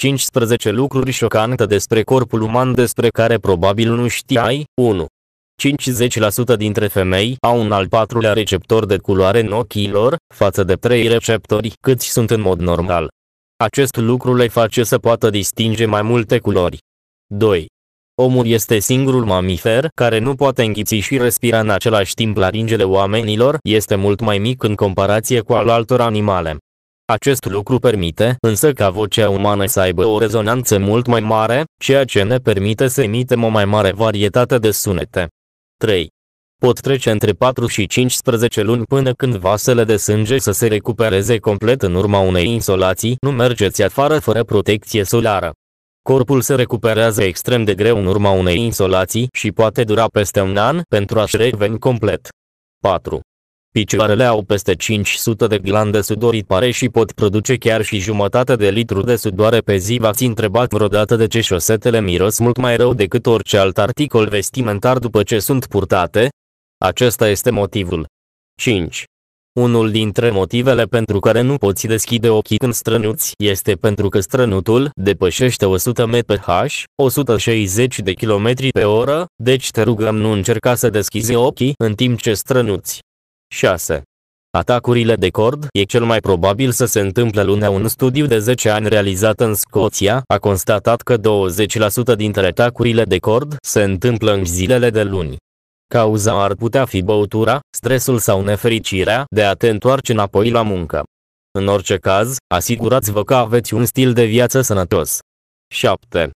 15 lucruri șocante despre corpul uman despre care probabil nu știai. 1. 50% dintre femei au un al patrulea receptor de culoare în ochii lor, față de 3 receptori câți sunt în mod normal. Acest lucru le face să poată distinge mai multe culori. 2. Omul este singurul mamifer care nu poate înghiți și respira în același timp laringele oamenilor, este mult mai mic în comparație cu al altor animale. Acest lucru permite însă ca vocea umană să aibă o rezonanță mult mai mare, ceea ce ne permite să emitem o mai mare varietate de sunete. 3. Pot trece între 4 și 15 luni până când vasele de sânge să se recupereze complet în urma unei insolații, nu mergeți afară fără protecție solară. Corpul se recuperează extrem de greu în urma unei insolații și poate dura peste un an pentru a-și reveni complet. 4. Picioarele au peste 500 de glande sudoripare și pot produce chiar și jumătate de litru de sudoare pe zi. V-ați întrebat vreodată de ce șosetele miros mult mai rău decât orice alt articol vestimentar după ce sunt purtate? Acesta este motivul. 5. Unul dintre motivele pentru care nu poți deschide ochii când strănuți este pentru că strănutul depășește 100 mph, 160 de km pe oră, deci te rugăm nu încerca să deschizi ochii în timp ce strănuți. 6. Atacurile de cord e cel mai probabil să se întâmple lunea. Un studiu de 10 ani realizat în Scoția a constatat că 20% dintre atacurile de cord se întâmplă în zilele de luni. Cauza ar putea fi băutura, stresul sau nefericirea de a te întoarce înapoi la muncă. În orice caz, asigurați-vă că aveți un stil de viață sănătos. 7.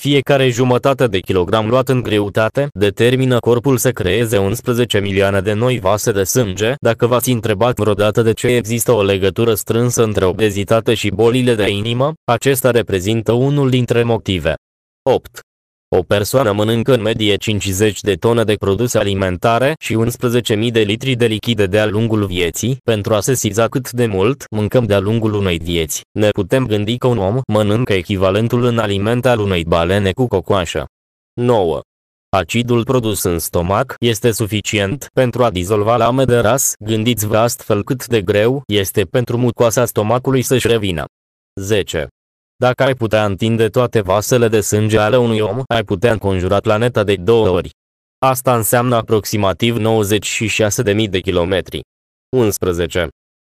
Fiecare jumătate de kilogram luat în greutate determină corpul să creeze 11 milioane de noi vase de sânge. Dacă v-ați întrebat vreodată de ce există o legătură strânsă între obezitate și bolile de inimă, acesta reprezintă unul dintre motive. 8. O persoană mănâncă în medie 50 de tone de produse alimentare și 11.000 de litri de lichide de-a lungul vieții. Pentru a sesiza cât de mult mâncăm de-a lungul unei vieți, ne putem gândi că un om mănâncă echivalentul în alimente al unei balene cu cocoașă. 9. Acidul produs în stomac este suficient pentru a dizolva lame de ras, gândiți-vă astfel cât de greu este pentru mucoasa stomacului să-și revină. 10. Dacă ai putea întinde toate vasele de sânge ale unui om, ai putea înconjura planeta de două ori. Asta înseamnă aproximativ 96.000 de kilometri. 11.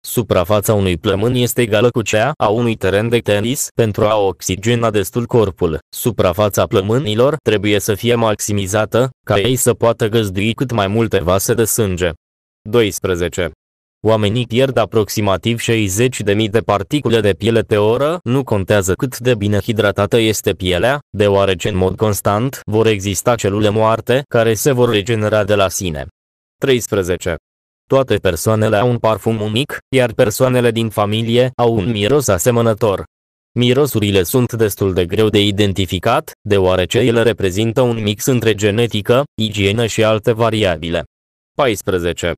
Suprafața unui plămân este egală cu cea a unui teren de tenis pentru a oxigena destul corpul. Suprafața plămânilor trebuie să fie maximizată, ca ei să poată găzdui cât mai multe vase de sânge. 12. Oamenii pierd aproximativ 60.000 de particule de piele pe oră, nu contează cât de bine hidratată este pielea, deoarece în mod constant vor exista celule moarte care se vor regenera de la sine. 13. Toate persoanele au un parfum unic, iar persoanele din familie au un miros asemănător. Mirosurile sunt destul de greu de identificat, deoarece ele reprezintă un mix între genetică, igienă și alte variabile. 14.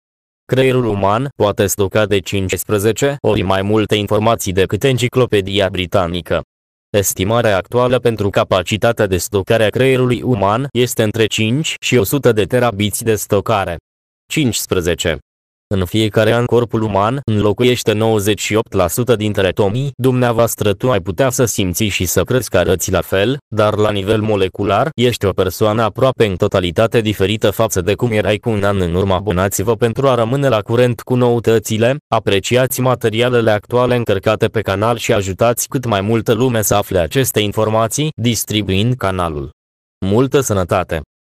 Creierul uman poate stoca de 15 ori mai multe informații decât enciclopedia britanică. Estimarea actuală pentru capacitatea de stocare a creierului uman este între 5 și 100 de terabiți de stocare. 15. În fiecare an corpul uman înlocuiește 98% dintre atomii, Dumneavoastră tu ai putea să simți și să crezi că arăți la fel, dar la nivel molecular ești o persoană aproape în totalitate diferită față de cum erai cu un an în urmă. Abonați-vă pentru a rămâne la curent cu noutățile, apreciați materialele actuale încărcate pe canal și ajutați cât mai multă lume să afle aceste informații, distribuind canalul. Multă sănătate!